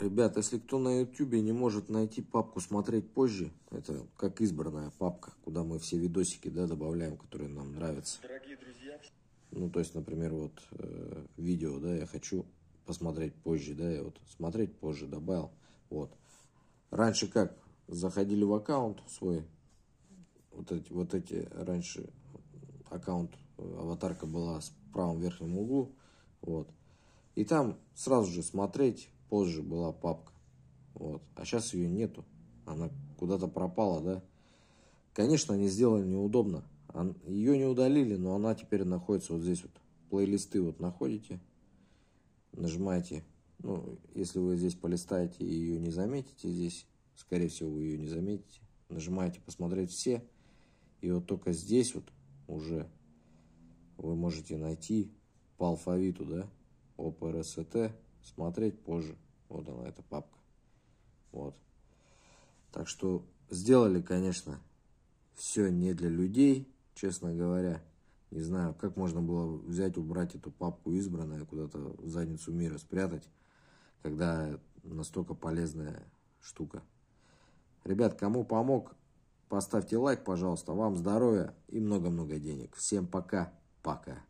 Ребят, если кто на YouTube не может найти папку «Смотреть позже», это как избранная папка, куда мы все видосики да, добавляем, которые нам нравятся. Дорогие друзья... Ну, то есть, например, вот э, видео, да, я хочу посмотреть позже, да, я вот смотреть позже добавил, вот. Раньше как? Заходили в аккаунт свой, вот эти, вот эти раньше аккаунт, э, аватарка была в правом верхнем углу, вот. И там сразу же смотреть, позже была папка. Вот. А сейчас ее нету. Она куда-то пропала, да? Конечно, они сделали неудобно. Ее не удалили, но она теперь находится вот здесь вот. Плейлисты вот находите, нажимаете. Ну, если вы здесь полистаете и ее не заметите здесь, скорее всего, вы ее не заметите. Нажимаете «Посмотреть все». И вот только здесь вот уже вы можете найти по алфавиту, да, ОПРСТ, смотреть позже. Вот она, эта папка. Вот. Так что сделали, конечно, все не для людей, честно говоря. Не знаю, как можно было взять, убрать эту папку избранная, куда-то в задницу мира спрятать, когда настолько полезная штука. Ребят, кому помог, поставьте лайк, пожалуйста. Вам здоровья и много-много денег. Всем пока. Пока.